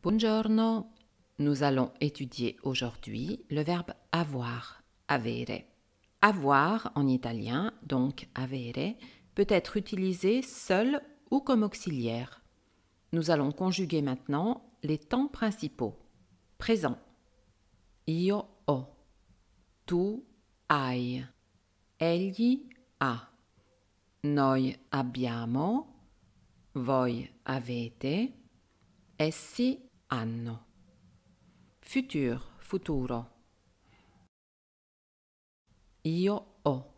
Buongiorno. Nous allons étudier aujourd'hui le verbe avoir, avere. Avoir en italien, donc avere, peut être utilisé seul ou comme auxiliaire. Nous allons conjuguer maintenant les temps principaux. Présent. Io ho. Tu hai. Egli ha. Noi abbiamo. Voi avete. Essi anno. Futur, futuro. Io ho.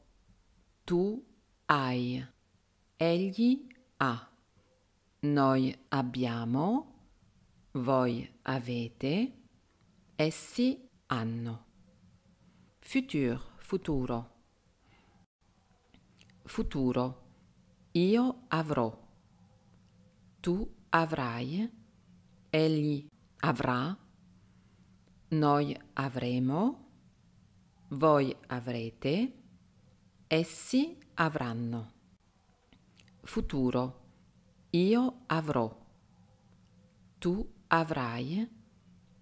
Tu hai. Egli ha. Noi abbiamo. Voi avete. Essi hanno. Futur, futuro. Futuro. Io avrò. Tu avrai egli avrà, noi avremo, voi avrete, essi avranno. Futuro. Io avrò. Tu avrai.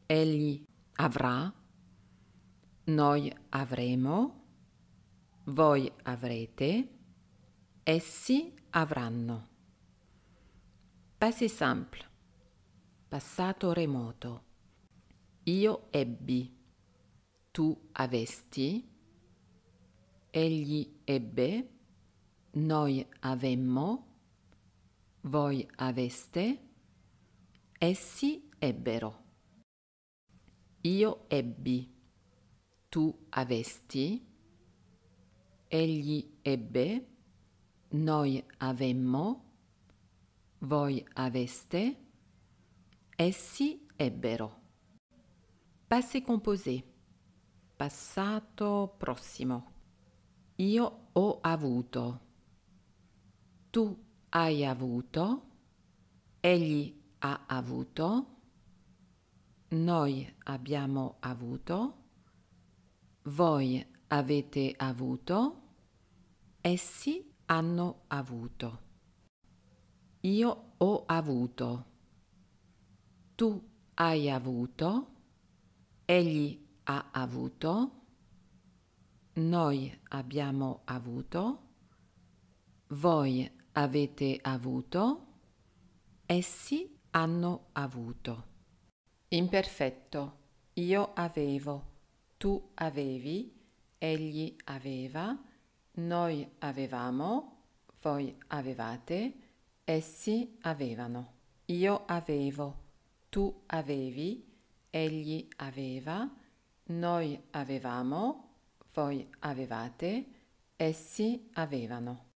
Egli avrà. Noi avremo. Voi avrete. Essi avranno. Passé simple passato remoto. Io ebbi, tu avesti, egli ebbe, noi avemmo, voi aveste, essi ebbero. Io ebbi, tu avesti, egli ebbe, noi avemmo, voi aveste, Essi ebbero. Passé composé. Passato prossimo. Io ho avuto. Tu hai avuto. Egli ha avuto. Noi abbiamo avuto. Voi avete avuto. Essi hanno avuto. Io ho avuto tu hai avuto, egli ha avuto, noi abbiamo avuto, voi avete avuto, essi hanno avuto. Imperfetto. Io avevo, tu avevi, egli aveva, noi avevamo, voi avevate, essi avevano. Io avevo tu avevi, egli aveva, noi avevamo, voi avevate, essi avevano.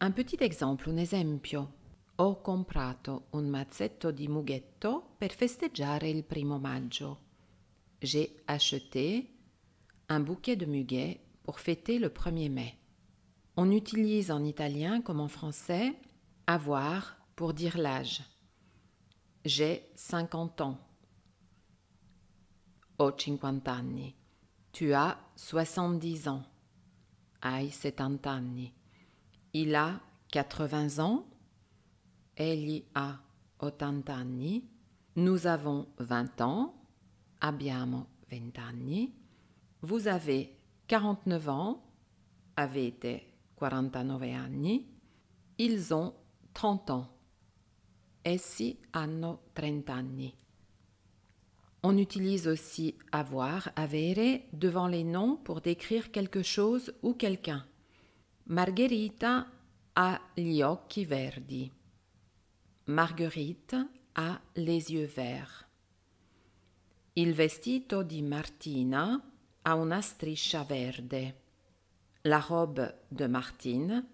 Un petit exemple, un esempio. Ho comprato un mazzetto di mughetto per festeggiare il primo maggio. J'ai acheté un bouquet de muguet pour fêter le 1er mai. On utilise en italien comme en français avoir pour dire l'âge. J'ai 50 ans. Ho 50 anni. Tu as 70 ans. Hai 70 anni. Il a 80 ans. Egli ha 80 anni. Nous avons 20 ans. Abbiamo 20 anni. Vous avez 49 ans. Avete 49 anni. Ils ont 30 ans. Essi hanno 30 anni. On utilise aussi avoir, avere, devant les noms pour décrire quelque chose ou quelqu'un. Margherita ha gli occhi verdi. Marguerite a les yeux verts. Il vestito di Martina ha una striscia verde. La robe de Martine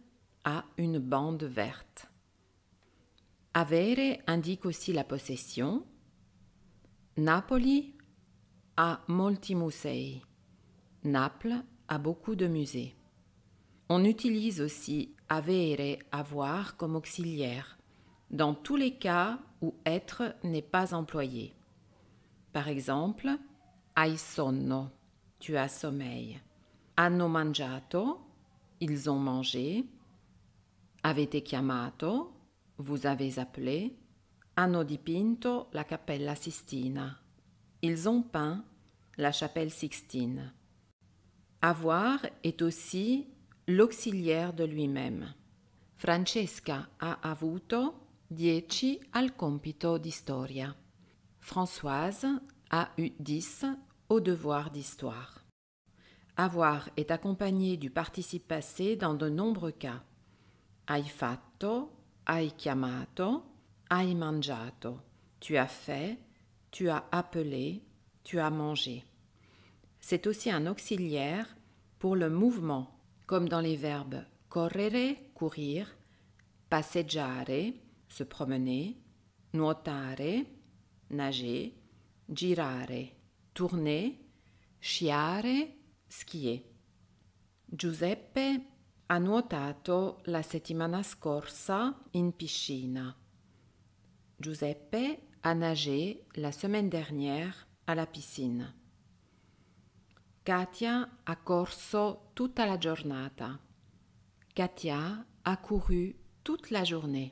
a une bande verte. Avere indique aussi la possession. Napoli a molti musei. Naples a beaucoup de musées. On utilise aussi avere, avoir comme auxiliaire, dans tous les cas où être n'est pas employé. Par exemple, hai sonno, tu as sommeil. Hanno mangiato, ils ont mangé. Avete chiamato, vous avez appelé, hanno dipinto la Cappella Sistina. Ils ont peint la chapelle Sixtine. Avoir est aussi l'auxiliaire de lui-même. Francesca ha avuto dieci al compito di storia. Françoise a eu dix au devoir d'histoire. Avoir est accompagné du participe passé dans de nombreux cas. Hai fatto, Hai chiamato, hai mangiato. Tu as fait, tu as appelé, tu as mangé. C'est aussi un auxiliaire pour le mouvement, comme dans les verbes correre, courir, passeggiare, se promener, nuotare, nager, girare, tourner, sciare, skier. Giuseppe ha nuotato la settimana scorsa in piscina. Giuseppe a nagé la semaine dernière à la piscine. Katia ha corso tutta la giornata. Katia a couru toute la journée.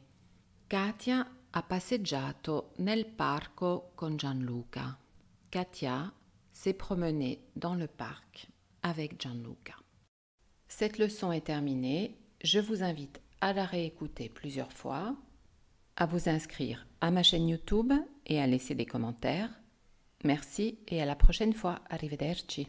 Katia ha passeggiato nel parco con Gianluca. Katia s'est promenée dans le parc avec Gianluca. Cette leçon est terminée. Je vous invite à la réécouter plusieurs fois, à vous inscrire à ma chaîne YouTube et à laisser des commentaires. Merci et à la prochaine fois. Arrivederci.